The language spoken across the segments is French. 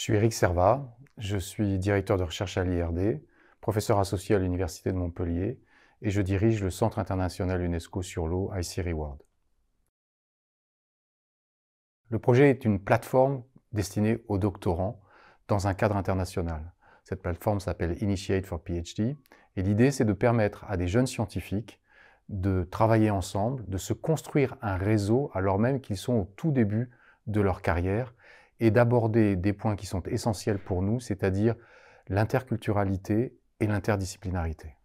Je suis Eric Servat, je suis directeur de recherche à l'IRD, professeur associé à l'Université de Montpellier et je dirige le Centre international UNESCO sur l'eau IC Reward. Le projet est une plateforme destinée aux doctorants dans un cadre international. Cette plateforme s'appelle Initiate for PhD et l'idée c'est de permettre à des jeunes scientifiques de travailler ensemble, de se construire un réseau alors même qu'ils sont au tout début de leur carrière et d'aborder des points qui sont essentiels pour nous, c'est-à-dire l'interculturalité et l'interdisciplinarité.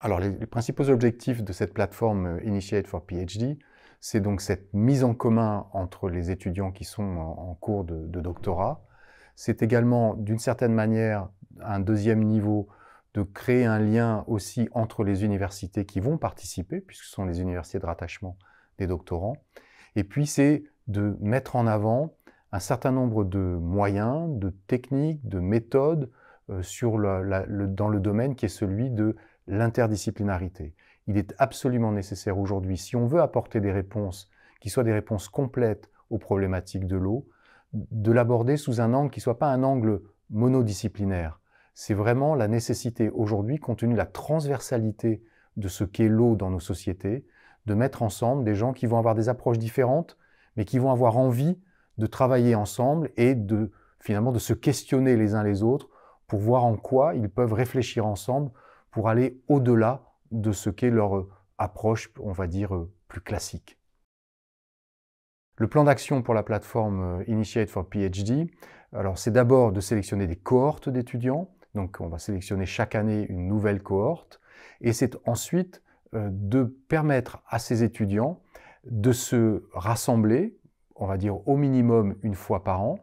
Alors les, principaux objectifs de cette plateforme euh, Initiate for PhD, c'est donc cette mise en commun entre les étudiants qui sont en, cours de doctorat. C'est également d'une certaine manière un deuxième niveau de créer un lien aussi entre les universités qui vont participer, puisque ce sont les universités de rattachement des doctorants, et puis c'est de mettre en avant un certain nombre de moyens, de techniques, de méthodes euh, dans le domaine qui est celui de l'interdisciplinarité. Il est absolument nécessaire aujourd'hui, si on veut apporter des réponses qui soient des réponses complètes aux problématiques de l'eau, de l'aborder sous un angle qui ne soit pas un angle monodisciplinaire. C'est vraiment la nécessité aujourd'hui, compte tenu de la transversalité de ce qu'est l'eau dans nos sociétés, de mettre ensemble des gens qui vont avoir des approches différentes, mais qui vont avoir envie de travailler ensemble et de finalement de se questionner les uns les autres pour voir en quoi ils peuvent réfléchir ensemble pour aller au-delà de ce qu'est leur euh, approche, on va dire, euh, plus classique. Le plan d'action pour la plateforme euh, Initiate for PhD, alors c'est d'abord de sélectionner des cohortes d'étudiants, donc on va sélectionner chaque année une nouvelle cohorte, et c'est ensuite euh, de permettre à ces étudiants de se rassembler, on va dire au minimum une fois par an.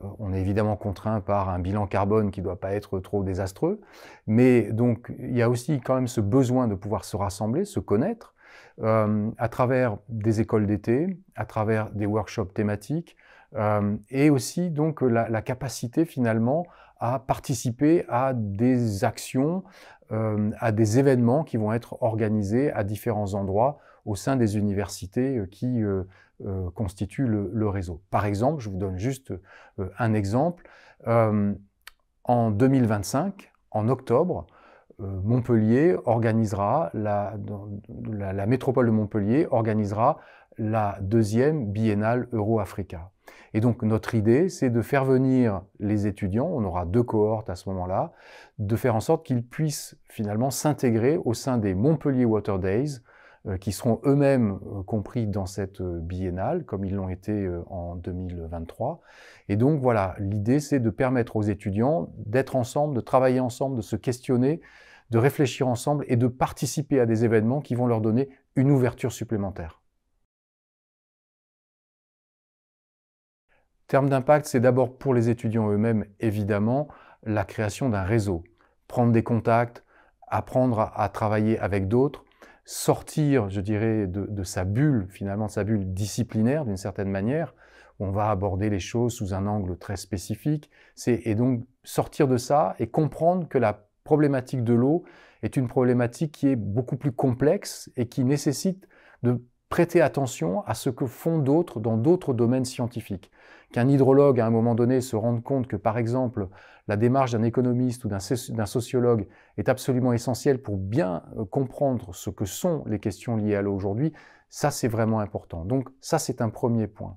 Euh, on est évidemment contraint par un bilan carbone qui ne doit pas être trop désastreux, mais donc il y a aussi quand même ce besoin de pouvoir se rassembler, se connaître, euh, à travers des écoles d'été, à travers des workshops thématiques, et aussi donc la, la, capacité finalement à participer à des actions, euh, à des événements qui vont être organisés à différents endroits au sein des universités euh, qui euh, constituent le, réseau. Par exemple, je vous donne juste un exemple. en 2025, en octobre, Montpellier organisera, la, métropole de Montpellier organisera la deuxième biennale Euro-Africa. Et donc notre idée, c'est de faire venir les étudiants, on aura deux cohortes à ce moment-là, de faire en sorte qu'ils puissent finalement s'intégrer au sein des Montpellier Water Days, euh, qui seront eux-mêmes euh, compris dans cette euh, biennale, comme ils l'ont été en 2023. Et donc voilà, l'idée, c'est de permettre aux étudiants d'être ensemble, de travailler ensemble, de se questionner, de réfléchir ensemble et de participer à des événements qui vont leur donner une ouverture supplémentaire. Terme d'impact, c'est d'abord pour les étudiants eux-mêmes, évidemment, la création d'un réseau. Prendre des contacts, apprendre à, travailler avec d'autres, sortir, je dirais, de, sa bulle, finalement, de sa bulle disciplinaire d'une certaine manière, où on va aborder les choses sous un angle très spécifique. c'est Et donc sortir de ça et comprendre que la problématique de l'eau est une problématique qui est beaucoup plus complexe et qui nécessite de prêter attention à ce que font d'autres dans d'autres domaines scientifiques. Qu'un hydrologue, à un moment donné, se rende compte que, par exemple, la démarche d'un économiste ou d'un sociologue est absolument essentielle pour bien euh, comprendre ce que sont les questions liées à l'eau aujourd'hui, ça, c'est vraiment important. Donc, ça, c'est un premier point.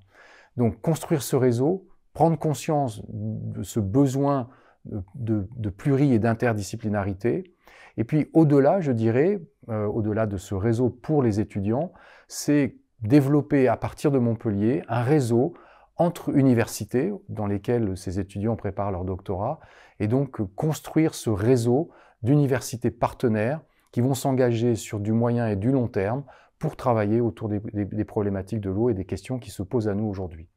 Donc, construire ce réseau, prendre conscience de ce besoin euh, de, de, de et d'interdisciplinarité, et puis au-delà, je dirais, euh, au-delà de ce réseau pour les étudiants, c'est développer à partir de Montpellier un réseau entre universités dans lesquelles ces étudiants préparent leur doctorat, et donc euh, construire ce réseau d'universités partenaires qui vont s'engager sur du moyen et du long terme pour travailler autour des problématiques de l'eau et des questions qui se posent à nous aujourd'hui.